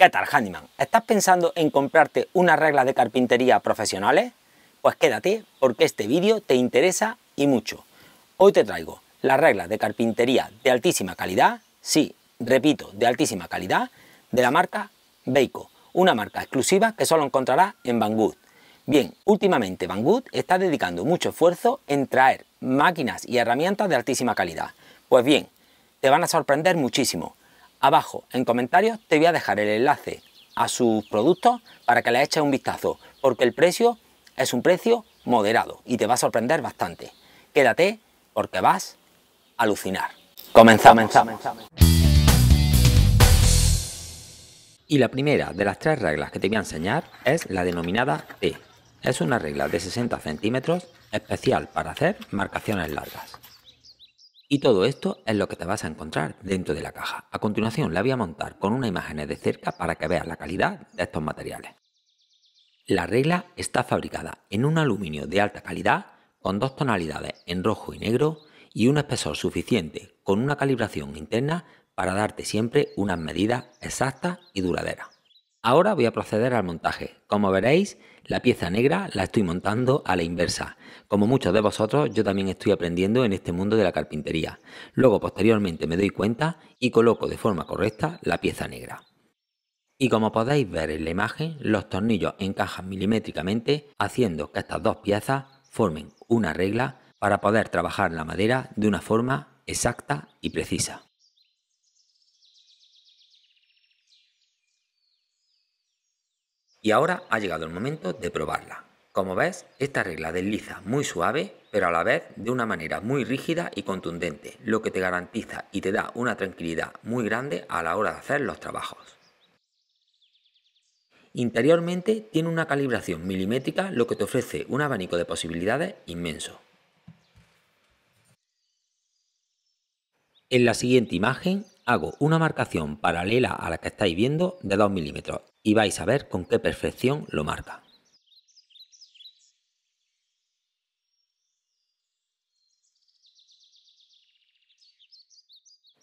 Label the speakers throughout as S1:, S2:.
S1: ¿Qué tal, Handyman? ¿Estás pensando en comprarte unas reglas de carpintería profesionales? Pues quédate porque este vídeo te interesa y mucho. Hoy te traigo las reglas de carpintería de altísima calidad, sí, repito, de altísima calidad, de la marca Beico, una marca exclusiva que solo encontrarás en Banggood. Bien, últimamente Banggood está dedicando mucho esfuerzo en traer máquinas y herramientas de altísima calidad. Pues bien, te van a sorprender muchísimo Abajo en comentarios te voy a dejar el enlace a sus productos para que le eches un vistazo, porque el precio es un precio moderado y te va a sorprender bastante. Quédate porque vas a alucinar. Comenzamos. Y la primera de las tres reglas que te voy a enseñar es la denominada T. Es una regla de 60 centímetros especial para hacer marcaciones largas. Y todo esto es lo que te vas a encontrar dentro de la caja. A continuación la voy a montar con una imagen de cerca para que veas la calidad de estos materiales. La regla está fabricada en un aluminio de alta calidad con dos tonalidades en rojo y negro y un espesor suficiente con una calibración interna para darte siempre unas medidas exactas y duraderas. Ahora voy a proceder al montaje. Como veréis, la pieza negra la estoy montando a la inversa. Como muchos de vosotros, yo también estoy aprendiendo en este mundo de la carpintería. Luego, posteriormente, me doy cuenta y coloco de forma correcta la pieza negra. Y como podéis ver en la imagen, los tornillos encajan milimétricamente, haciendo que estas dos piezas formen una regla para poder trabajar la madera de una forma exacta y precisa. Y ahora ha llegado el momento de probarla. Como ves, esta regla desliza muy suave, pero a la vez de una manera muy rígida y contundente, lo que te garantiza y te da una tranquilidad muy grande a la hora de hacer los trabajos. Interiormente tiene una calibración milimétrica, lo que te ofrece un abanico de posibilidades inmenso. En la siguiente imagen hago una marcación paralela a la que estáis viendo de 2 milímetros y vais a ver con qué perfección lo marca.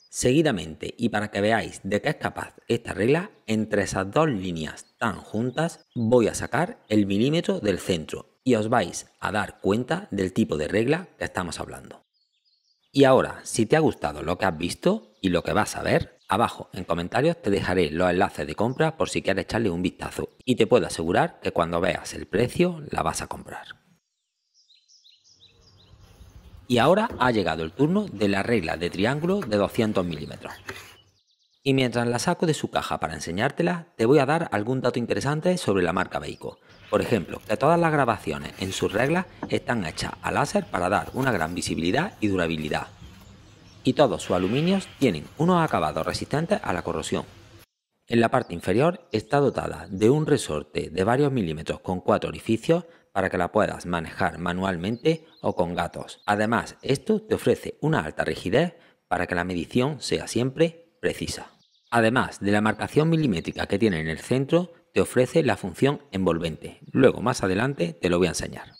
S1: Seguidamente, y para que veáis de qué es capaz esta regla, entre esas dos líneas tan juntas voy a sacar el milímetro del centro y os vais a dar cuenta del tipo de regla que estamos hablando. Y ahora, si te ha gustado lo que has visto y lo que vas a ver, abajo en comentarios te dejaré los enlaces de compra por si quieres echarle un vistazo y te puedo asegurar que cuando veas el precio la vas a comprar. Y ahora ha llegado el turno de la regla de triángulo de 200 milímetros. Y mientras la saco de su caja para enseñártela, te voy a dar algún dato interesante sobre la marca Beiko. Por ejemplo, que todas las grabaciones en sus reglas están hechas a láser para dar una gran visibilidad y durabilidad. Y todos sus aluminios tienen unos acabados resistentes a la corrosión. En la parte inferior está dotada de un resorte de varios milímetros con cuatro orificios para que la puedas manejar manualmente o con gatos. Además, esto te ofrece una alta rigidez para que la medición sea siempre precisa. Además de la marcación milimétrica que tiene en el centro, te ofrece la función envolvente. Luego más adelante te lo voy a enseñar.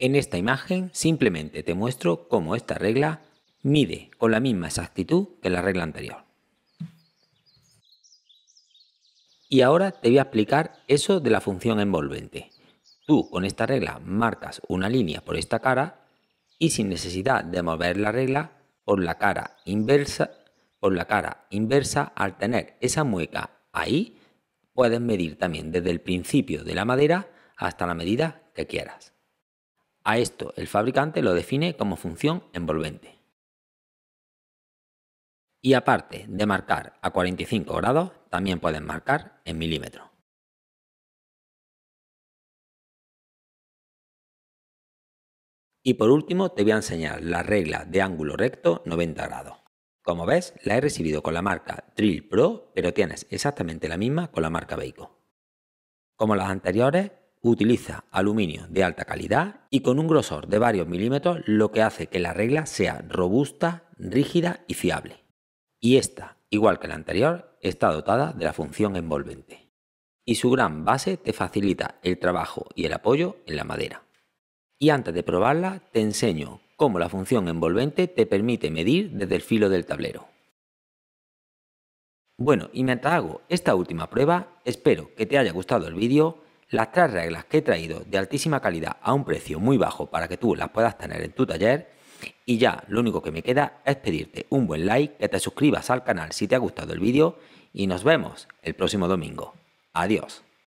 S1: En esta imagen simplemente te muestro cómo esta regla mide con la misma exactitud que la regla anterior. Y ahora te voy a explicar eso de la función envolvente. Tú con esta regla marcas una línea por esta cara y sin necesidad de mover la regla por la cara inversa por la cara inversa, al tener esa mueca ahí, puedes medir también desde el principio de la madera hasta la medida que quieras. A esto el fabricante lo define como función envolvente. Y aparte de marcar a 45 grados, también puedes marcar en milímetro. Y por último te voy a enseñar la regla de ángulo recto 90 grados. Como ves, la he recibido con la marca Drill Pro, pero tienes exactamente la misma con la marca Beiko. Como las anteriores, utiliza aluminio de alta calidad y con un grosor de varios milímetros, lo que hace que la regla sea robusta, rígida y fiable. Y esta, igual que la anterior, está dotada de la función envolvente. Y su gran base te facilita el trabajo y el apoyo en la madera. Y antes de probarla, te enseño cómo la función envolvente te permite medir desde el filo del tablero. Bueno, y mientras hago esta última prueba, espero que te haya gustado el vídeo, las tres reglas que he traído de altísima calidad a un precio muy bajo para que tú las puedas tener en tu taller, y ya lo único que me queda es pedirte un buen like, que te suscribas al canal si te ha gustado el vídeo, y nos vemos el próximo domingo. Adiós.